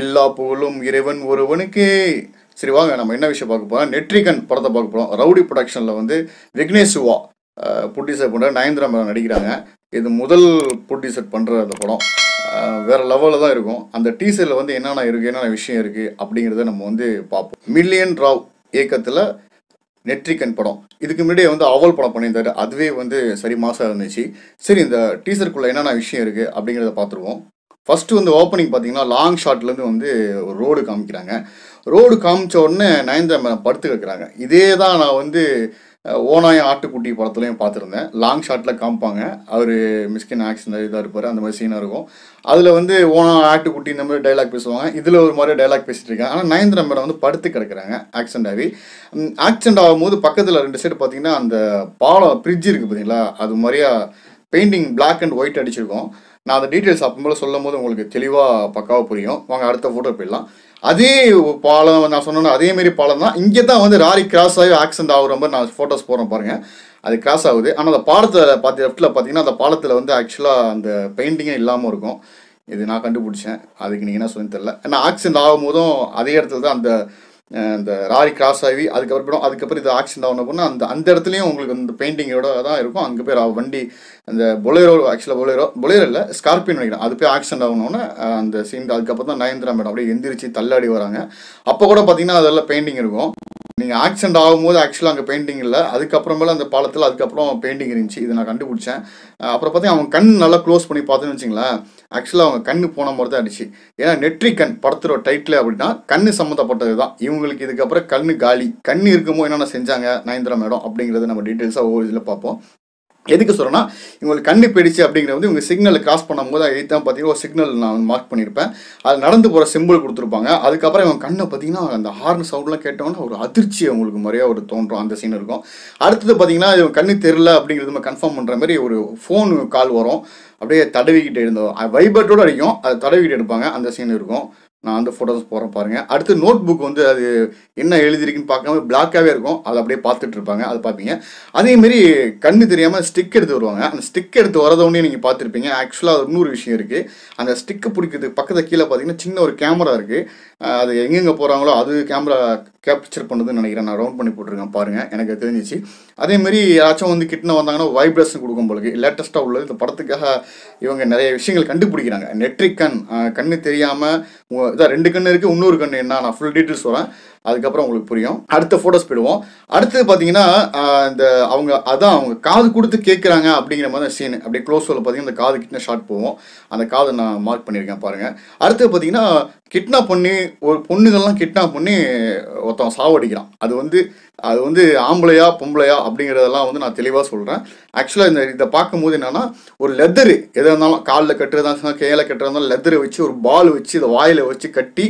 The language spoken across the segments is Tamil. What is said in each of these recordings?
எல்லா புகழும் இறைவன் ஒருவனுக்கே சரி வாங்க நம்ம என்ன விஷயம் பார்க்க போகிறோம் நெற்றிகன் படத்தை பார்க்க போகிறோம் ரவுடி ப்ரொடக்ஷனில் வந்து விக்னேஷ் சுவா புட்டிசர் பண்ணுற நயன்திரா மேடம் நடிக்கிறாங்க இது முதல் புட்டிசர் பண்ணுற அந்த படம் வேறு லெவலில் தான் இருக்கும் அந்த டீசரில் வந்து என்னென்ன இருக்குது என்னென்ன விஷயம் இருக்குது அப்படிங்கிறத நம்ம வந்து பார்ப்போம் மில்லியன் ராவ் இயக்கத்தில் நெற்றிக்கன் படம் இதுக்கு முன்னாடியே வந்து அவல் படம் பண்ணியிருந்தாரு அதுவே வந்து சரி மாசாக இருந்துச்சு சரி இந்த டீசருக்குள்ளே என்னென்ன விஷயம் இருக்குது அப்படிங்கிறத பார்த்துருவோம் ஃபஸ்ட்டு வந்து ஓப்பனிங் பார்த்தீங்கன்னா லாங் ஷாட்லேருந்து வந்து ஒரு ரோடு காமிக்கிறாங்க ரோடு காமிச்ச உடனே நயன்தாரா படுத்து கேட்குறாங்க இதே தான் நான் வந்து ஓனாய் ஆட்டுக்குட்டி படத்துலையும் பார்த்துருந்தேன் லாங் ஷாட்டில் காமிப்பாங்க அவர் மிஸ்கின் ஆக்ஷன் இதாக இருப்பார் அந்த மாதிரி சீனாக இருக்கும் அதில் வந்து ஓனா ஆட்டுக்குட்டி இந்த மாதிரி டைலாக் பேசுவாங்க இதில் ஒரு மாதிரி டைலாக் பேசிகிட்டு இருக்காங்க ஆனால் நயந்திரம் மேடம் வந்து படுத்து கிடக்குறாங்க ஆக்சிடென்ட் ஆகி ஆக்சிடென்ட் ஆகும்போது பக்கத்தில் ரெண்டு சைடு பார்த்தீங்கன்னா அந்த பாலம் ஃப்ரிட்ஜ் இருக்குது பார்த்தீங்களா அது மாதிரியா பெயிண்டிங் பிளாக் அண்ட் ஒயிட் அடிச்சிருக்கோம் நான் அந்த டீட்டெயில்ஸ் அப்பம்போல சொல்லும் போது உங்களுக்கு தெளிவாக பக்காவாக புரியும் வாங்க அடுத்த ஃபோட்டோ போயிடலாம் அதே பாலம் நான் சொன்னோன்னா அதேமாரி பாலம் தான் இங்கே தான் வந்து ராரி கிராஸ் ஆகி ஆக்சிடென்ட் ஆகுற மாதிரி நான் ஃபோட்டோஸ் போகிறேன் பாருங்கள் அது கிராஸ் ஆகுது ஆனால் அந்த பாலத்தில் பார்த்து லெஃப்ட்டில் பார்த்தீங்கன்னா அந்த பாலத்தில் வந்து ஆக்சுவலாக அந்த பெயிண்டிங்கே இல்லாமல் இருக்கும் இது நான் கண்டுபிடிச்சேன் அதுக்கு நீங்கள் என்ன சொல்லி தெரில ஏன்னா ஆக்சிடென்ட் ஆகும் போதும் அதே இடத்துல தான் அந்த இந்த ராரி கிராஸ் ஆகி அதுக்கப்புறம் அதுக்கப்புறம் இது ஆக்சிடென்ட் ஆகணும் அப்படின்னா அந்த அந்த இடத்துலையும் உங்களுக்கு அந்த பெயிண்டிங்கோட தான் இருக்கும் அங்கே போய் வண்டி அந்த பொலேரோ ஆக்சுவலாக பொலேரோ பொலேரோ இல்லை ஸ்கார்பியன் நினைக்கிறேன் அது போய் ஆக்சிடென்ட் ஆகணுன்னு அந்த சீன் அதுக்கப்புறம் தான் நயன்திரா மேடம் அப்படியே எந்திரிச்சு தள்ளாடி வராங்க அப்போ கூட பார்த்தீங்கன்னா அதெல்லாம் பெயிண்டிங் இருக்கும் நீங்கள் ஆக்சிடென்ட் ஆகும்போது ஆக்சுவலாக அங்கே பெயிண்டிங் இல்லை அதுக்கப்புறமேல அந்த பாலத்தில் அதுக்கப்புறம் பெயிண்டிங் இருந்துச்சு இதை நான் கண்டுபிடிச்சேன் அப்புறம் பார்த்தீங்கன்னா அவங்க கண் நல்லா க்ளோஸ் பண்ணி பார்த்துன்னு வச்சிங்களேன் ஆக்சுவலாக அவங்க கண்ணு போன மாதிரி தான் அடிச்சு ஏன்னா நெற்றி கண் படத்துல டைட்டில் அப்படின்னா கண்ணு சம்மந்தப்பட்டது தான் இவங்களுக்கு இதுக்கப்புறம் கண்ணு காலி கண்ணு இருக்கும்போது என்னென்ன செஞ்சாங்க நயன்திரா மேடம் அப்படிங்கிறது நம்ம டீட்டெயில்ஸாக ஒவ்வொரு இதில் பார்ப்போம் எதுக்கு சொல்கிறேன்னா இவங்களுக்கு கண்ணு போயிடுச்சு அப்படிங்கிற வந்து இவங்க சிக்னல் கிராஸ் பண்ணும்போது தான் பார்த்தீங்கன்னா ஒரு சிக்னல் நான் மார்க் பண்ணியிருப்பேன் அது நடந்து போகிற சிம்பிள் கொடுத்துருப்பாங்க அதுக்கப்புறம் இவங்க கண்ணை பார்த்தீங்கன்னா அந்த ஹார்ன் சவுண்ட்லாம் கேட்டோன்னா ஒரு அதிர்ச்சி அவங்களுக்கு முறையாக ஒரு தோன்றும் அந்த சீன் இருக்கும் அடுத்தது பார்த்தீங்கன்னா இவங்க கண்ணு தெரில அப்படிங்கிறது நம்ம கன்ஃபார்ம் பண்ணுற மாதிரி ஒரு ஃபோன் கால் வரும் அப்படியே தடவிக்கிட்டு இருந்தோம் வைபர்ட்டோடு அடிக்கும் அதை தடவிக்கிட்டு எடுப்பாங்க அந்த சீன் இருக்கும் நான் அந்த ஃபோட்டோஸ் போகிறேன் பாருங்கள் அடுத்து நோட் புக் வந்து அது என்ன எழுதிருக்குன்னு பார்க்காம பிளாக்காகவே இருக்கும் அதை அப்படியே பார்த்துட்டு இருப்பாங்க அதை பார்ப்பீங்க அதேமாரி கண்ணு தெரியாமல் ஸ்டிக் எடுத்து வருவாங்க அந்த ஸ்டிக் எடுத்து வரதோடனே நீங்கள் பார்த்துருப்பீங்க ஆக்சுவலாக இன்னொரு விஷயம் இருக்குது அந்த ஸ்டிக்கு பிடிக்கிறதுக்கு பக்கத்தில் கீழே பார்த்தீங்கன்னா சின்ன ஒரு கேமரா இருக்குது அது எங்கெங்கே போகிறாங்களோ அது கேமரா கேப்சர் பண்ணுதுன்னு நினைக்கிறேன் நான் ரவுண்ட் பண்ணி போட்டிருக்கேன் பாருங்கள் எனக்கு தெரிஞ்சிச்சு அதேமாரி யாராச்சும் வந்து கிட்ன வந்தாங்கன்னா வைப்ரேஷன் கொடுக்கும் பொழுது லேட்டஸ்ட்டாக உள்ளது இந்த படத்துக்காக இவங்க நிறைய விஷயங்கள் கண்டுபிடிக்கிறாங்க நெட்ரிக் கண் கண்ணு தெரியாமல் இதான் ரெண்டு கண்ணு இருக்குது இன்னொரு கண்ணு என்ன நான் ஃபுல் டீட்டெயில்ஸ் வரேன் அதுக்கப்புறம் உங்களுக்கு புரியும் அடுத்த ஃபோட்டோஸ் போயிடுவோம் அடுத்தது பார்த்தீங்கன்னா இந்த அவங்க அதான் அவங்க காது கொடுத்து கேட்குறாங்க அப்படிங்கிற மாதிரி சீன் அப்படியே க்ளோஸ் சொல்ல பார்த்தீங்கன்னா அந்த காது கிட்ட ஷார்ட் போவோம் அந்த காது நான் மார்க் பண்ணியிருக்கேன் பாருங்கள் அடுத்தது பார்த்தீங்கன்னா கிட்னாப் பண்ணி ஒரு பொண்ணுகள்லாம் கிட்னாப் பண்ணி ஒருத்தன் சாவடிக்கிறான் அது வந்து அது வந்து ஆம்பளையா பொம்பளையா அப்படிங்கிறதெல்லாம் வந்து நான் தெளிவாக சொல்கிறேன் ஆக்சுவலாக இந்த இதை பார்க்கும்போது என்னென்னா ஒரு லெதரு எதாக இருந்தாலும் காலில் கட்டுறதா இருந்தாலும் கையில் கட்டுறதா இருந்தாலும் லெதரை வச்சு ஒரு பால் வச்சு இதை வாயில் வச்சு கட்டி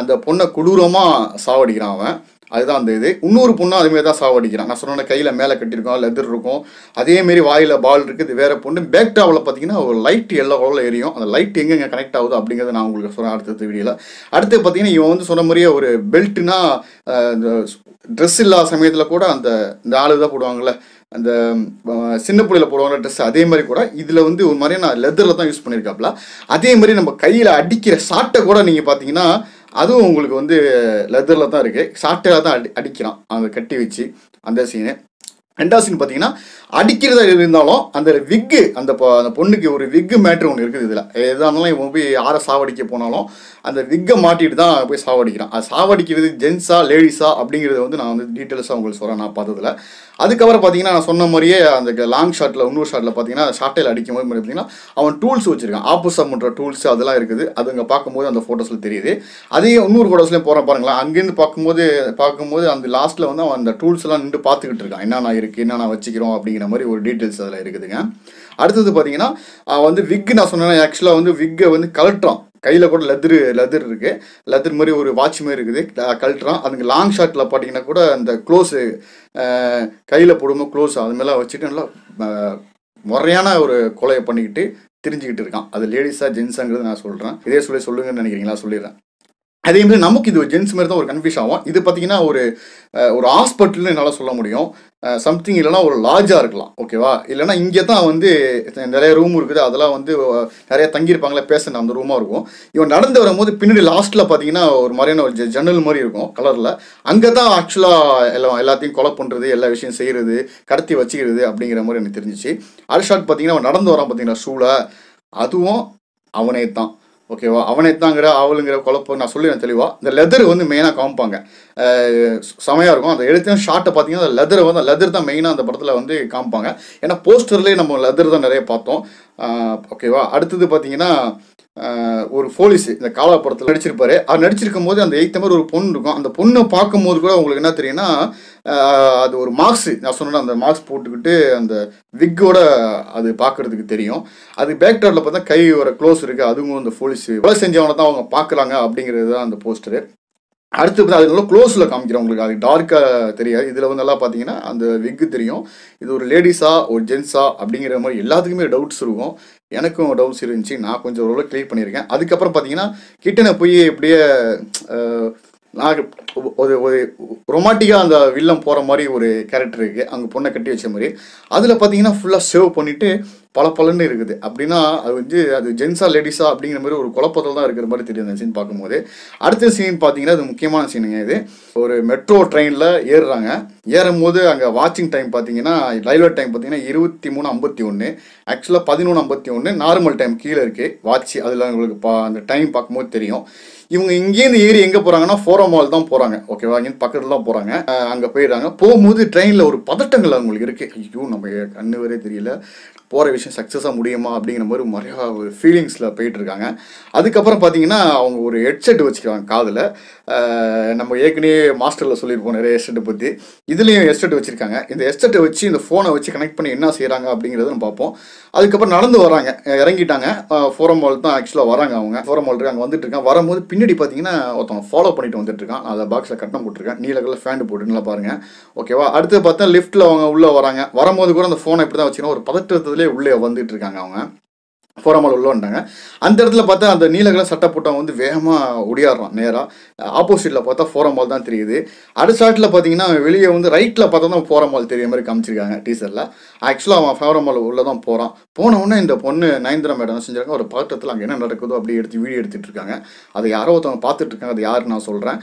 அந்த பொண்ணை கொடூரமாக சாவடிக்கிறான் அவன் அதுதான் அந்த இது இன்னொரு பொண்ணு அதுமாரி தான் சாவடிக்கிறான் நான் சொன்ன கையில் மேலே கட்டியிருக்கோம் லெதர் இருக்கும் அதேமாரி வாயில் பால் இருக்குது வேறு பொண்ணு பேக் டாவில் பார்த்தீங்கன்னா ஒரு லைட் எல்லா கலரில் எரியும் அந்த லைட் எங்கெங்கே கனெக்ட் ஆகுது அப்படிங்கிறத நான் உங்களுக்கு சொல்கிறேன் அடுத்த வீடியோவில் அடுத்து பார்த்தீங்கன்னா இவன் வந்து சொன்ன மாதிரியே ஒரு பெல்ட்டுனா ட்ரெஸ் இல்லாத சமயத்தில் கூட அந்த இந்த ஆளு தான் போடுவாங்கள்ல அந்த சின்ன பிள்ளையில் போடுவாங்க ட்ரெஸ் அதே மாதிரி கூட இதில் வந்து ஒரு மாதிரி நான் லெதரில் தான் யூஸ் பண்ணியிருக்காப்புல அதே மாதிரி நம்ம கையில் அடிக்கிற சாட்டை கூட நீங்கள் பார்த்தீங்கன்னா அதுவும் உங்களுக்கு வந்து லெதரில் தான் இருக்குது சாட்டையில் தான் அடி அடிக்கிறான் அவங்க கட்டி வச்சு அந்த சீனு ரெண்டாவது சீன் பார்த்தீங்கன்னா அடிக்கிறதா இருந்தாலும் அந்த விக்கு அந்த அந்த பொண்ணுக்கு ஒரு விக்கு மேட்ரு ஒன்று இருக்குது இதில் எதாக இருந்தாலும் இவன் போய் யாரை சாவடிக்க போனாலும் அந்த விக்கை மாட்டிட்டு தான் போய் சாவடிக்கிறான் அது சாவடிக்கிறது ஜென்ஸா லேடிஸா அப்படிங்கிறத வந்து நான் வந்து டீட்டெயில்ஸாக உங்களுக்கு சொல்கிறேன் நான் பார்த்ததில் அதுக்கப்புறம் பார்த்தீங்கன்னா நான் சொன்ன மாதிரியே அந்த லாங் ஷாட்டில் இன்னொரு ஷாட்டில் பார்த்தீங்கன்னா ஷார்ட்டில் அடிக்கும் போது பார்த்தீங்கன்னா அவன் டூல்ஸ் வச்சிருக்கான் ஆப்போசம் பண்ணுற டூல்ஸ் அதெல்லாம் இருக்குது அது அங்கே பார்க்கும்போது அந்த ஃபோட்டோஸில் தெரியுது அதையும் இன்னொரு ஃபோட்டோஸ்லேயும் போகிற பாருங்களேன் அங்கேருந்து பார்க்கும்போது பார்க்கும்போது அந்த லாஸ்ட்டில் வந்து அவன் அந்த டூல்ஸ் எல்லாம் நின்று பார்த்துக்கிட்டு இருக்கான் என்னென்ன இருக்குது என்னென்ன வச்சுக்கிறோம் அப்படிங்கிற அப்படிங்கிற மாதிரி ஒரு டீட்டெயில்ஸ் அதில் இருக்குதுங்க அடுத்தது பார்த்தீங்கன்னா வந்து விக் நான் சொன்னேன் ஆக்சுவலாக வந்து விக்கை வந்து கலட்டுறோம் கையில் கூட லெதர் லெதர் இருக்குது லெதர் மாதிரி ஒரு வாட்ச் மாதிரி இருக்குது கழட்டுறான் அதுங்க லாங் ஷாட்டில் பார்த்தீங்கன்னா கூட அந்த க்ளோஸு கையில் போடுமோ க்ளோஸ் அது மாதிரிலாம் வச்சுட்டு நல்லா முறையான ஒரு கொலையை பண்ணிக்கிட்டு தெரிஞ்சுக்கிட்டு இருக்கான் அது லேடிஸாக ஜென்ஸாங்கிறது நான் சொல்கிறேன் இதே சொல்லி சொல்லுங்கன்னு நினைக்கிறீங்களா சொல்லிடுறேன் அதேமாதிரி நமக்கு இது ஜென்ஸ் மாதிரி தான் ஒரு கன்ஃபியூஸ் ஆகும் இது பார்த்தீங்கன்னா ஒரு ஒரு ஹாஸ்பிட்டல்னு என்னால் சொல்ல முடியும் சம்திங் இல்லைனா ஒரு லாஜாக இருக்கலாம் ஓகேவா இல்லைனா இங்கே தான் வந்து நிறைய ரூம் இருக்குது அதெல்லாம் வந்து நிறைய தங்கியிருப்பாங்களே பேசணும் அந்த ரூமாக இருக்கும் இவன் நடந்து வரும்போது பின்னாடி லாஸ்ட்டில் பார்த்தீங்கன்னா ஒரு மாதிரியான ஒரு ஜன்னல் மாதிரி இருக்கும் கலரில் அங்கே தான் ஆக்சுவலாக எல்லாம் எல்லாத்தையும் கொலை பண்ணுறது எல்லா விஷயம் செய்கிறது கடத்தி வச்சுக்கிறது அப்படிங்கிற மாதிரி எனக்கு தெரிஞ்சிச்சு அல்ஷாட் பார்த்தீங்கன்னா அவன் நடந்து வரான் பார்த்தீங்கன்னா சூழ அதுவும் அவனே தான் ஓகேவா அவனை தாங்கிற ஆவலுங்கிற குழப்பம் நான் சொல்லிடுறேன் தெளிவாக இந்த லெதர் வந்து மெயினாக காமிப்பாங்க செமையாக இருக்கும் அந்த எழுத்தையும் ஷார்ட்டை பார்த்தீங்கன்னா அந்த லெதர் வந்து லெதர் தான் மெயினாக அந்த படத்தில் வந்து காமிப்பாங்க ஏன்னா போஸ்டர்லேயே நம்ம லெதர் தான் நிறைய பார்த்தோம் ஓகேவா அடுத்தது பார்த்தீங்கன்னா ஒரு போலீஸ் இந்த காவலா படத்தில் நடிச்சிருப்பாரு அவர் நடிச்சிருக்கும் போது அந்த எய்த்த மாதிரி ஒரு பொண்ணு இருக்கும் அந்த பொண்ணை பார்க்கும் போது கூட உங்களுக்கு என்ன தெரியும்னா அது ஒரு மார்க்ஸ் நான் சொன்ன அந்த மார்க்ஸ் போட்டுக்கிட்டு அந்த விக்கோட அது பார்க்கறதுக்கு தெரியும் அது பேக்டரில் பார்த்தா கை ஒரு க்ளோஸ் இருக்குது அதுவும் அந்த போலீஸ் கொலை செஞ்சவனை தான் அவங்க பார்க்குறாங்க அப்படிங்கிறது தான் அந்த போஸ்டரு அடுத்து வந்து அது நல்லா க்ளோஸில் காமிக்கிறேன் உங்களுக்கு அது டார்க்காக தெரியாது இதில் வந்து நல்லா பார்த்தீங்கன்னா அந்த விக்கு தெரியும் இது ஒரு லேடிஸா ஒரு ஜென்ஸா அப்படிங்கிற மாதிரி எல்லாத்துக்குமே டவுட்ஸ் இருக்கும் எனக்கும் டவுட்ஸ் இருந்துச்சு நான் கொஞ்சம் ஓரளவு கிளியர் பண்ணியிருக்கேன் அதுக்கப்புறம் பார்த்தீங்கன்னா கிட்டனை போய் இப்படியே நான் ஒரு ஒரு ரொமாட்டிக்காக அந்த வில்லம் போகிற மாதிரி ஒரு கேரக்டர் இருக்குது அங்கே பொண்ணை கட்டி வச்ச மாதிரி அதில் பார்த்தீங்கன்னா ஃபுல்லாக சேவ் பண்ணிவிட்டு பல பலன்னு இருக்குது அப்படின்னா அது வந்து அது ஜென்ஸா லேடிஸா அப்படிங்கிற மாதிரி ஒரு குழப்பத்தில் தான் இருக்கிற மாதிரி தெரியுது அந்த சீன் பார்க்கும்போது அடுத்த சீன் பார்த்தீங்கன்னா அது முக்கியமான சீனுங்க இது ஒரு மெட்ரோ ட்ரெயினில் ஏறுறாங்க ஏறும் போது அங்கே வாட்சிங் டைம் பார்த்தீங்கன்னா ரயில்வே டைம் பார்த்தீங்கன்னா இருபத்தி மூணு ஐம்பத்தி ஒன்று ஆக்சுவலாக பதினொன்று ஐம்பத்தி ஒன்று நார்மல் டைம் கீழே இருக்குது வாட்ச் அதில் உங்களுக்கு பா அந்த டைம் பார்க்கும்போது தெரியும் இவங்க இங்கேருந்து ஏறி எங்கே போகிறாங்கன்னா ஃபோரோ மால் தான் போகிறாங்க ஓகேவா இங்கே பக்கத்தில் தான் போகிறாங்க அங்கே போயிடுறாங்க போகும்போது ட்ரெயினில் ஒரு பதட்டங்கள் அவங்களுக்கு இருக்குது ஐயோ நம்ம கண்ணு வரே தெரியல போகிற விஷயம் சக்ஸஸாக முடியுமா அப்படிங்கிற மாதிரி நிறையா ஒரு ஃபீலிங்ஸில் போயிட்டுருக்காங்க அதுக்கப்புறம் பார்த்தீங்கன்னா அவங்க ஒரு ஹெட்செட் வச்சுக்கிறாங்க காதில் நம்ம ஏற்கனவே மாஸ்டரில் சொல்லியிருப்போம் நிறைய ஹெட்செட்டை பற்றி இதுலேயும் ஹெட்செட் வச்சுருக்காங்க இந்த ஹெட்செட்டை வச்சு இந்த ஃபோனை வச்சு கனெக்ட் பண்ணி என்ன செய்கிறாங்க அப்படிங்கிறத நம்ம பார்ப்போம் அதுக்கப்புறம் நடந்து வராங்க இறங்கிட்டாங்க ஃபோரம் மால் தான் ஆக்சுவலாக வராங்க அவங்க ஃபோரம் மால் அங்கே வந்துட்டு இருக்கான் வரும்போது பின்னாடி பார்த்தீங்கன்னா ஒருத்தவங்க ஃபாலோ பண்ணிட்டு வந்துட்டு இருக்கான் அதை பாக்ஸில் கட்டணம் போட்டிருக்கேன் நீல கலர் ஃபேண்ட் போட்டு நல்லா பாருங்கள் ஓகேவா அடுத்து பார்த்தா லிஃப்ட்டில் அவங்க உள்ளே வராங்க வரும்போது கூட அந்த ஃபோனை இப்படி தான் வச்சுக்கணும் ஒரு பதற்றத்துலேயே உள்ளே வந்துட்டு இருக்காங்க அவங்க போராமல் உள்ள வந்தாங்க அந்த இடத்துல பார்த்தா அந்த நீலகிரம் சட்டை வந்து வேகமாக ஒடியாடுறான் நேராக ஆப்போசிட்டில் பார்த்தா ஃபோரமால் தான் தெரியுது அடுத்த ஷாட்டில் பார்த்தீங்கன்னா வெளியே வந்து ரைட்டில் பார்த்தா தான் ஃபோரமால் தெரியுற மாதிரி காமிச்சிருக்காங்க டீசரில் ஆக்சுவலாக அவன் மால் உள்ளே தான் போகிறான் போனவுடனே இந்த பொண்ணு நயந்திர மேடம் செஞ்சிருக்காங்க ஒரு பதட்டத்தில் அங்கே என்ன நடக்குதோ அப்படி எடுத்து வீடியோ எடுத்துகிட்டு இருக்காங்க அதை யாரோ ஒருத்தவங்க பார்த்துட்டு இருக்காங்க அது யார் நான் சொல்கிறேன்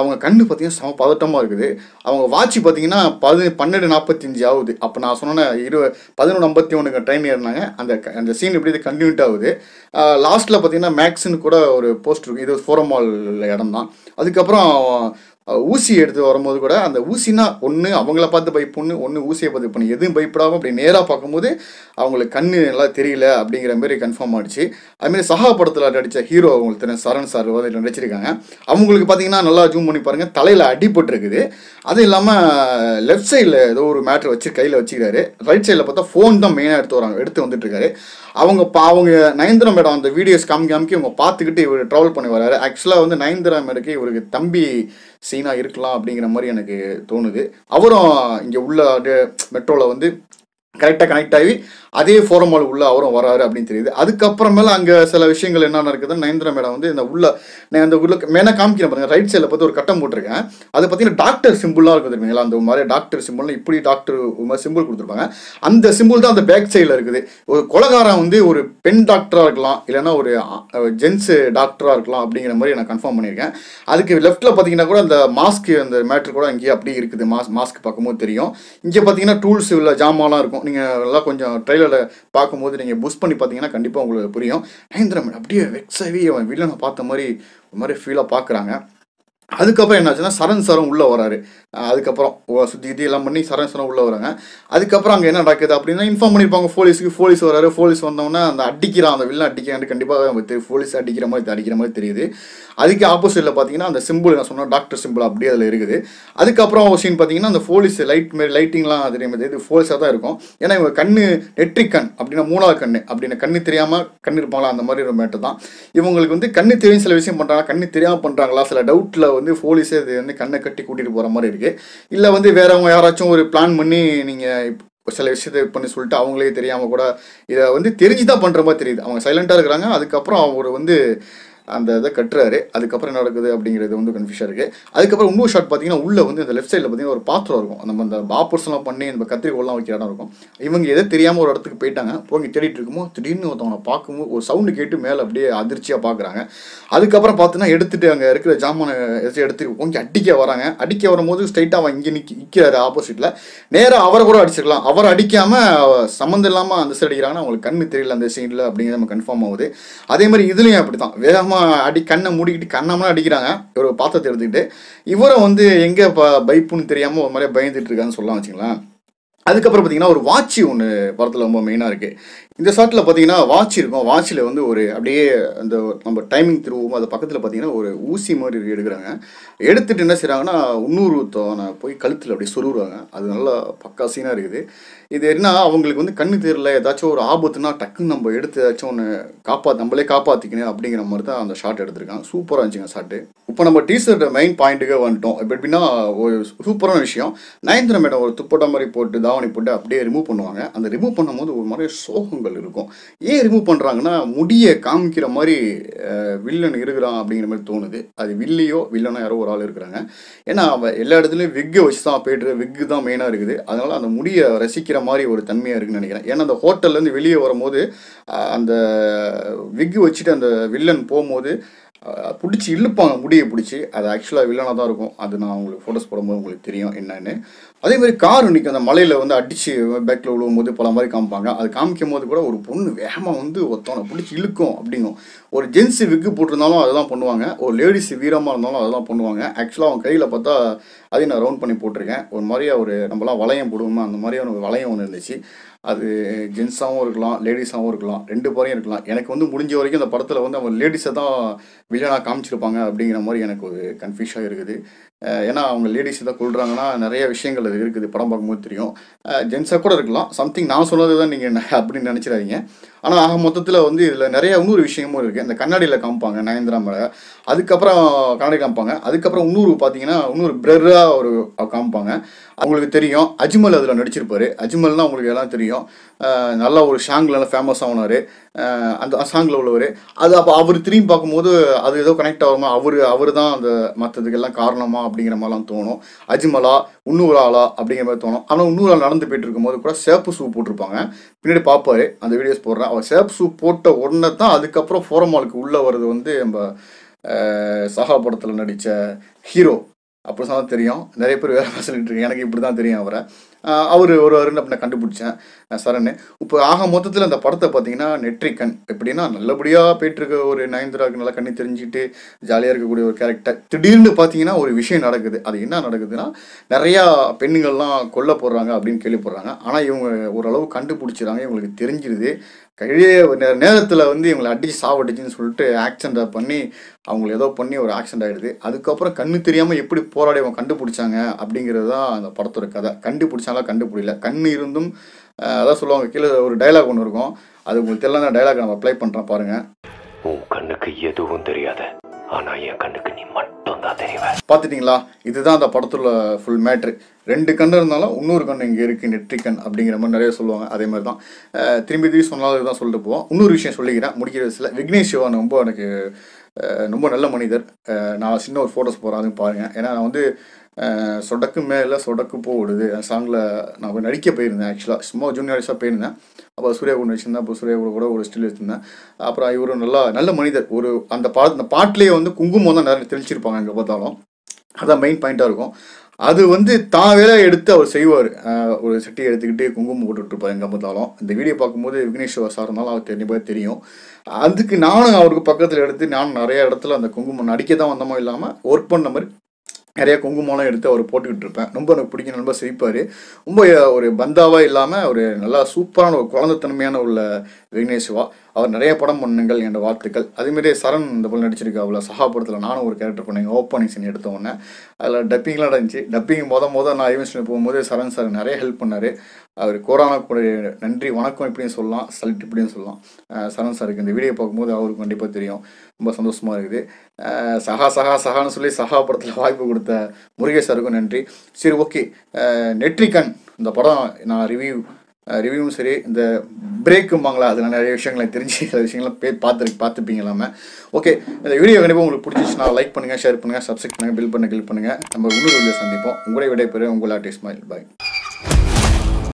அவங்க கண்ணு பார்த்தீங்கன்னா செம பதட்டமாக இருக்குது அவங்க வாட்ச் பார்த்தீங்கன்னா பதி பன்னெண்டு நாற்பத்தஞ்சு ஆகுது அப்போ நான் சொன்னேன் இரு பதினொன்று ஐம்பத்தி ஒன்றுக்கு ட்ரெயின் ஏறினாங்க அந்த அந்த சீன் எப்படி கண்டினியூட் ஆகுது லாஸ்ட்டில் பார்த்தீங்கன்னா மேக்ஸுன்னு கூட ஒரு போஸ்ட் இருக்குது இது ஃபோரம் மால் இடம் தான் அதுக்கப்புறம் ஊசி எடுத்து வரும்போது கூட அந்த ஊசினா ஒன்று அவங்கள பார்த்து பைப்புன்னு ஒன்று ஊசியை பார்த்து பண்ணி எதுவும் பயப்படாமல் அப்படி நேராக பார்க்கும்போது அவங்களுக்கு கண்ணு நல்லா தெரியல அப்படிங்கிற மாதிரி கன்ஃபார்ம் ஆகிடுச்சு அதுமாரி சஹா படத்தில் நடித்த ஹீரோ அவங்களுக்கு சரண் சார் வந்து நடிச்சிருக்காங்க அவங்களுக்கு பார்த்தீங்கன்னா நல்லா ஜூம் பண்ணி பாருங்கள் தலையில் அடிபட்டுருக்குது அதுவும் இல்லாமல் லெஃப்ட் சைடில் ஏதோ ஒரு மேட்ரு வச்சு கையில் வச்சுக்கிறாரு ரைட் சைடில் பார்த்தா ஃபோன் தான் மெயினாக எடுத்து வராங்க எடுத்து வந்துட்டுருக்காரு அவங்க பா அவங்க நயன்திரா மேடம் அந்த வீடியோஸ் காமிக்காமிக்கு அவங்க பார்த்துக்கிட்டு இவர் ட்ராவல் பண்ணி வர்றாரு ஆக்சுவலாக வந்து நயந்திரம் மேடக்கு இவருக்கு தம்பி சி சீனாக இருக்கலாம் அப்படிங்கிற மாதிரி எனக்கு தோணுது அவரும் இங்கே உள்ள மெட்ரோவில் வந்து கரெக்டாக கனெக்ட் ஆகி அதே ஃபோரம் ஹால் உள்ள அவரும் வராரு அப்படின்னு தெரியுது அதுக்கப்புறமேல அங்கே சில விஷயங்கள் என்ன நடக்குதுன்னு நயந்திர மேடம் வந்து இந்த உள்ள நான் அந்த உள்ள மேலே காமிக்கிறேன் பாருங்க ரைட் சைடில் பார்த்து ஒரு கட்டம் போட்டிருக்கேன் அது பார்த்தீங்கன்னா டாக்டர் சிம்பிளாக இருக்குது தெரியுங்களா அந்த மாதிரி டாக்டர் சிம்பிள்னு இப்படி டாக்டர் மாதிரி சிம்பிள் கொடுத்துருப்பாங்க அந்த சிம்பிள் தான் அந்த பேக் சைடில் இருக்குது ஒரு கொலகாரம் வந்து ஒரு பெண் டாக்டராக இருக்கலாம் இல்லைனா ஒரு ஜென்ஸ் டாக்டராக இருக்கலாம் அப்படிங்கிற மாதிரி நான் கன்ஃபார்ம் பண்ணியிருக்கேன் அதுக்கு லெஃப்ட்டில் பார்த்தீங்கன்னா கூட அந்த மாஸ்க்கு அந்த மேட்ரு கூட இங்கேயே அப்படியே இருக்குது மாஸ் மாஸ்க் பார்க்கும்போது தெரியும் இங்கே பார்த்தீங்கன்னா டூல்ஸ் உள்ள ஜாமான்லாம் இருக்கும் நீங்கள் எல்லாம் கொஞ்சம் ட்ரெயிலரில் பார்க்கும்போது நீங்கள் புஷ் பண்ணி பார்த்தீங்கன்னா கண்டிப்பாக உங்களுக்கு புரியும் நயந்திரமன் அப்படியே வெக்ஸாகி அவன் வில்லனை பார்த்த மாதிரி ஒரு மாதிரி ஃபீலாக பார்க்குறாங்க அதுக்கப்புறம் என்னாச்சுன்னா சரண் சாரும் உள்ளே வராரு அதுக்கப்புறம் சுற்றி இது எல்லாம் பண்ணி சரணசனம் உள்ளே வராங்க அதுக்கப்புறம் அங்கே என்ன நடக்குது அப்படின்னா இன்ஃபார்ம் பண்ணியிருப்பாங்க போலீஸுக்கு போலீஸ் வராரு போலீஸ் வந்தோன்னா அந்த அடிக்கிறான் அந்த வில்லன் அடிக்கிறான் கண்டிப்பாக தெரியும் போலீஸ் அடிக்கிற மாதிரி அடிக்கிற மாதிரி தெரியுது அதுக்கு ஆப்போசிட்டில் பார்த்தீங்கன்னா அந்த சிம்பிள் நான் சொன்னால் டாக்டர் சிம்பிள் அப்படியே அதில் இருக்குது அதுக்கப்புறம் ஒரு சீன் பார்த்தீங்கன்னா அந்த போலீஸ் லைட் மாரி லைட்டிங்லாம் தெரியும் இது போலீஸாக தான் இருக்கும் ஏன்னா இவங்க கண்ணு நெற்றி கண் அப்படின்னா மூணாவது கண்ணு அப்படின்னு கண்ணு தெரியாமல் கண் இருப்பாங்களா அந்த மாதிரி ஒரு மேட்டர் தான் இவங்களுக்கு வந்து கண்ணு தெரியும் சில விஷயம் பண்ணுறாங்க கண்ணு தெரியாமல் பண்ணுறாங்களா சில டவுட்டில் வந்து போலீஸே இது வந்து கண்ணை கட்டி கூட்டிகிட்டு போகிற மாதிரி இருக்குது இல்லை வந்து வேறவங்க யாராச்சும் ஒரு பிளான் பண்ணி நீங்கள் சில விஷயத்தை பண்ணி சொல்லிட்டு அவங்களே தெரியாமல் கூட இதை வந்து தெரிஞ்சு தான் பண்ணுற மாதிரி தெரியுது அவங்க சைலண்ட்டாக இருக்கிறாங்க அதுக்கப்புறம் அவர் வந்து அந்த இதை கட்டுறாரு அதுக்கப்புறம் என்ன நடக்குது அப்படிங்கிறது வந்து கன்ஃபியூஷன் இருக்குது அதுக்கப்புறம் இன்னொரு ஷாட் பார்த்தீங்கன்னா உள்ளே வந்து இந்த லெஃப்ட் சைடில் பார்த்தீங்கன்னா ஒரு பாத்திரம் இருக்கும் நம்ம அந்த பாப்பர்ஸ்லாம் பண்ணி இந்த கத்திரிக்கோல்லாம் வைக்கிற இடம் இருக்கும் இவங்க எதை தெரியாமல் ஒரு இடத்துக்கு போயிட்டாங்க போங்க தேடிட்டு இருக்கமோ திடீர்னு ஒருத்தவங்க பார்க்கும்போது ஒரு சவுண்டு கேட்டு மேலே அப்படியே அதிர்ச்சியாக பார்க்குறாங்க அதுக்கப்புறம் பார்த்தோன்னா எடுத்துகிட்டு அங்கே இருக்கிற ஜாமானை எதாச்சும் எடுத்து கொஞ்சம் அடிக்க வராங்க அடிக்க வரும்போது ஸ்ட்ரைட்டாக அவன் இங்கே நிற்க நிற்கிறாரு ஆப்போசிட்டில் நேராக அவரை கூட அடிச்சிருக்கலாம் அவர் அடிக்காமல் சம்மந்தம் இல்லாமல் அந்த சைடு அடிக்கிறாங்கன்னா அவங்களுக்கு கண்ணு தெரியல அந்த சைடில் அப்படிங்கிறது நம்ம கன்ஃபார்ம் ஆகுது அதே மாதிரி இதுலேயும் அப்படி தான் வேகமாக அடி கண்ணை மூடிக்கிட்டு கண்ணாமலாம் அடிக்கிறாங்க ஒரு பாத்திரத்தை எடுத்துக்கிட்டு இவரை வந்து எங்கே ப பைப்புன்னு தெரியாமல் ஒரு மாதிரியே பயந்துட்டு இருக்கான்னு சொல்லலாம் வச்சுங்களேன் அதுக்கப்புறம் பார்த்தீங்கன்னா ஒரு வாட்ச் ஒன்று படத்தில் ரொம்ப மெயினாக இருக்குது இந்த ஷார்ட்டில் பார்த்தீங்கன்னா வாட்ச் இருக்கும் வாட்சில் வந்து ஒரு அப்படியே அந்த நம்ம டைமிங் திருவோம் அது பக்கத்தில் பார்த்தீங்கன்னா ஒரு ஊசி மாதிரி எடுக்கிறாங்க எடுத்துகிட்டு என்ன செய்கிறாங்கன்னா இன்னொருத்தவனை தோனை போய் கழுத்தில் அப்படியே சொருகுறாங்க அது நல்லா பக்காசீனாக இருக்குது இது என்ன அவங்களுக்கு வந்து கண்ணு தெரியல ஏதாச்சும் ஒரு ஆபத்துனா டக்குன்னு நம்ம எடுத்து ஏதாச்சும் ஒன்று காப்பா நம்மளே காப்பாற்றிக்கணும் அப்படிங்கிற மாதிரி தான் அந்த ஷாட் எடுத்திருக்கான் சூப்பராக இருந்துச்சுங்க ஷாட்டு இப்போ நம்ம டீசர்ட் மெயின் பாயிண்ட்டுக்கே வந்துட்டோம் இப்போ எப்படின்னா ஒரு சூப்பரான விஷயம் நயன்திர மேடம் ஒரு துப்பட்டா மாதிரி போட்டு தாவணி போட்டு அப்படியே ரிமூவ் பண்ணுவாங்க அந்த ரிமூவ் பண்ணும்போது ஒரு மாதிரி சோகங்கள் இருக்கும் ஏன் ரிமூவ் பண்ணுறாங்கன்னா முடியை காமிக்கிற மாதிரி வில்லன் இருக்கிறான் அப்படிங்கிற மாதிரி தோணுது அது வில்லையோ வில்லனோ யாரோ ஒரு ஆள் இருக்கிறாங்க ஏன்னா எல்லா இடத்துலையும் விக்கு வச்சு தான் போயிட்டு விக்கு தான் மெயினாக இருக்குது அதனால் அந்த முடியை ரசிக்கிற அடிக்கிற மாதிரி ஒரு தன்மையாக இருக்குன்னு நினைக்கிறேன் ஏன்னா அந்த ஹோட்டல்லேருந்து வெளியே வரும்போது அந்த விக்கு வச்சுட்டு அந்த வில்லன் போகும்போது பிடிச்சி இழுப்பாங்க முடியை பிடிச்சி அது ஆக்சுவலாக வில்லனாக தான் இருக்கும் அது நான் உங்களுக்கு ஃபோட்டோஸ் போடும்போது உங்களுக்கு தெரியும் என்னன்னு அதே மாதிரி கார் இன்றைக்கி அந்த மலையில் வந்து அடித்து பேக்கில் விழுவும்போது பல மாதிரி காமிப்பாங்க அது காமிக்கும் போது கூட ஒரு பொண்ணு வேகமாக வந்து ஒருத்தவனை பிடிச்சி இழுக்கும் அப்படிங்கும் ஒரு ஜென்ஸு விக்கு போட்டிருந்தாலும் அதெல்லாம் பண்ணுவாங்க ஒரு லேடிஸ் வீரமாக இருந்தாலும் அதெல்லாம் பண்ணுவாங்க ஆக்சுவலாக அவன் கையில் பார்த்தா அதையும் நான் ரவுண்ட் பண்ணி போட்டிருக்கேன் ஒரு மாதிரியாக ஒரு நம்மளாம் வளையம் போடுவோமா அந்த மாதிரியான ஒரு வளையம் ஒன்று இருந்துச்சு அது ஜென்ஸாகவும் இருக்கலாம் லேடிஸாகவும் இருக்கலாம் ரெண்டு பேரையும் இருக்கலாம் எனக்கு வந்து முடிஞ்ச வரைக்கும் அந்த படத்தில் வந்து அவங்க லேடிஸை தான் வில்லனாக காமிச்சிருப்பாங்க அப்படிங்கிற மாதிரி எனக்கு ஒரு கன்ஃபியூஷாக இருக்குது ஏன்னா அவங்க லேடிஸ் தான் கொள்கிறாங்கன்னா நிறைய விஷயங்கள் இருக்குது படம் பார்க்கும்போது தெரியும் ஜென்ஸாக கூட இருக்கலாம் சம்திங் நான் சொன்னது தான் நீங்கள் அப்படின்னு நினச்சிடாதீங்க ஆனால் ஆக மொத்தத்தில் வந்து இதில் நிறைய இன்னொரு விஷயமும் இருக்குது இந்த கண்ணாடியில் காமிப்பாங்க நயந்திரா மேலே அதுக்கப்புறம் கண்ணாடி காமிப்பாங்க அதுக்கப்புறம் இன்னொரு பார்த்தீங்கன்னா இன்னொரு பிரெராக ஒரு காமிப்பாங்க அவங்களுக்கு தெரியும் அஜ்மல் அதில் நடிச்சிருப்பார் அஜ்மல்னால் அவங்களுக்கு எல்லாம் தெரியும் நல்லா ஒரு ஷாங்கில் நல்லா ஃபேமஸ் ஆகினார் அந்த சாங்கில் உள்ளவர் அது அப்போ அவர் திரும்பி பார்க்கும்போது அது ஏதோ கனெக்ட் ஆகுமா அவர் அவர் தான் அந்த மற்றதுக்கெல்லாம் காரணமா அப்படிங்கிற மாதிரிலாம் தோணும் அஜ்மலா இன்னொரு ஆளா அப்படிங்கிற மாதிரி தோணும் ஆனால் இன்னொரு ஆள் நடந்து போயிட்டு இருக்கும்போது கூட சேப்பு ஷூ போட்டிருப்பாங்க பின்னாடி பார்ப்பாரு அந்த வீடியோஸ் போடுறேன் அவர் சேப்பு ஷூ போட்ட உடனே தான் அதுக்கப்புறம் ஃபோரமாலுக்கு உள்ளே வர்றது வந்து நம்ம சகா படத்தில் நடித்த ஹீரோ அப்புறம் தான் தெரியும் நிறைய பேர் வேறு பேர் சொல்லிட்டு எனக்கு இப்படி தான் தெரியும் அவரை அவர் ஒரு அருண் அப்படி நான் கண்டுபிடிச்சேன் சரண் இப்போ ஆக மொத்தத்தில் அந்த படத்தை பார்த்தீங்கன்னா நெற்றிக்கண் எப்படின்னா நல்லபடியாக போயிட்டுருக்க ஒரு நயன்தாராவுக்கு நல்லா கண்ணி தெரிஞ்சுட்டு ஜாலியாக இருக்கக்கூடிய ஒரு கேரக்டர் திடீர்னு பார்த்தீங்கன்னா ஒரு விஷயம் நடக்குது அது என்ன நடக்குதுன்னா நிறையா பெண்ணுங்கள்லாம் கொல்ல போடுறாங்க அப்படின்னு கேள்விப்படுறாங்க ஆனால் இவங்க ஓரளவு கண்டுபிடிச்சிடறாங்க இவங்களுக்கு தெரிஞ்சிருது கழிய நேரத்தில் வந்து இவங்களை அடிச்சு சாவடிச்சுன்னு சொல்லிட்டு ஆக்சிடென்ட் பண்ணி அவங்களை ஏதோ பண்ணி ஒரு ஆக்சிடெண்ட் ஆகிடுது அதுக்கப்புறம் கண்ணு தெரியாமல் எப்படி போராடி அவங்க கண்டுபிடிச்சாங்க அப்படிங்கிறது தான் அந்த படத்தோட கதை கண்டுபிடிச்சாங்களா கண்டுபிடிக்கல கண் இருந்தும் அதான் சொல்லுவாங்க கீழே ஒரு டைலாக் ஒன்று இருக்கும் அது உங்களுக்கு தெரியல டைலாக் நம்ம அப்ளை பண்ணுறேன் பாருங்கள் உன் கண்ணுக்கு எதுவும் தெரியாது ஆனால் என் கண்ணுக்கு நீ பார்த்துட்டிங்களா இதுதான் அந்த படத்தில் ஃபுல் மேட்ரு ரெண்டு கண் இருந்தாலும் இன்னொரு கண் இங்கே இருக்குது கண் அப்படிங்கிற மாதிரி நிறைய சொல்லுவாங்க அதே மாதிரி தான் திரும்பி திரும்பி சொன்னாலும் தான் சொல்லிட்டு போவோம் இன்னொரு விஷயம் சொல்லிக்கிறேன் முடிக்கிற வயசில் விக்னேஷ் சிவா ரொம்ப எனக்கு ரொம்ப நல்ல மனிதர் நான் சின்ன ஒரு ஃபோட்டோஸ் போகிறாங்க பாருங்கள் ஏன்னா நான் வந்து சொடக்கு மேலே சொடக்கு போடுது அந்த சாங்கில் நான் போய் நடிக்க போயிருந்தேன் ஆக்சுவலாக சும்மா ஜூனியர் போயிருந்தேன் அப்போ சூர்யா கூட வச்சுருந்தேன் அப்போ சூர்யா கூட ஒரு ஸ்டில் வச்சுருந்தேன் அப்புறம் இவரும் நல்லா நல்ல மனிதர் ஒரு அந்த பாட் அந்த பாட்டிலேயே வந்து குங்குமம் தான் நிறைய தெளிச்சிருப்பாங்க எங்கே பார்த்தாலும் அதான் மெயின் பாயிண்ட்டாக இருக்கும் அது வந்து தான் வேலை எடுத்து அவர் செய்வார் ஒரு சட்டியை எடுத்துக்கிட்டு குங்குமம் போட்டுட்ருப்பார் எங்கே பார்த்தாலும் இந்த வீடியோ பார்க்கும்போது விக்னேஸ்வர் சார் இருந்தாலும் அவர் தெரிஞ்சபோது தெரியும் அதுக்கு நானும் அவருக்கு பக்கத்தில் எடுத்து நானும் நிறைய இடத்துல அந்த குங்குமம் நடிக்க தான் வந்தமோ இல்லாமல் ஒர்க் பண்ண மாதிரி நிறைய குங்குமம்லாம் எடுத்து அவர் போட்டுக்கிட்டு இருப்பேன் ரொம்ப எனக்கு பிடிக்கும் ரொம்ப சிரிப்பார் ரொம்ப ஒரு பந்தாவாக இல்லாமல் ஒரு நல்லா சூப்பரான ஒரு குழந்தைத்தன்மையான உள்ள விக்னேஷ் சிவா அவர் நிறைய படம் பண்ணுங்கள் என்ற வாழ்த்துக்கள் அதேமாரி சரண் இந்த போல் நடிச்சிருக்கா அவ்வளோ சகாபுரத்தில் நானும் ஒரு கேரக்டர் பண்ணேன் ஓப்பனிங் சீன் எடுத்தோடனே அதில் டப்பிங்லாம் நடந்துச்சு டப்பிங் மொதல் மொதல் நான் ஈவென்ட்ஸில் போகும்போது சரண் சார் நிறைய ஹெல்ப் பண்ணார் அவர் கூட நன்றி வணக்கம் இப்படின்னு சொல்லலாம் சல்ட் இப்படின்னு சொல்லலாம் சரண் சாருக்கு இந்த வீடியோ பார்க்கும்போது அவருக்கு கண்டிப்பாக தெரியும் ரொம்ப சந்தோஷமாக இருக்குது சஹா சஹா சஹான்னு சொல்லி சஹா படத்தில் வாய்ப்பு கொடுத்த சாருக்கும் நன்றி சரி ஓகே நெற்றிகன் இந்த படம் நான் ரிவ்யூ ரிவ்யூவும் சரி இந்த பிரேக்கும்பாங்களா அதில் நிறைய விஷயங்களை தெரிஞ்சு சில விஷயங்கள்லாம் பே பார்த்து பார்த்துப்பீங்க இல்லாமல் ஓகே இந்த வீடியோ கண்டிப்பாக உங்களுக்கு பிடிச்சிச்சுன்னா லைக் பண்ணுங்கள் ஷேர் பண்ணுங்கள் சப்ஸ்கிரைப் பண்ணுங்கள் பில் பண்ணுங்கள் கிளிக் பண்ணுங்கள் நம்ம உள்ளூர் வீடியோ சந்திப்போம் உங்களை விடைய உங்கள் உங்களாட்டி ஸ்மைல் பாய்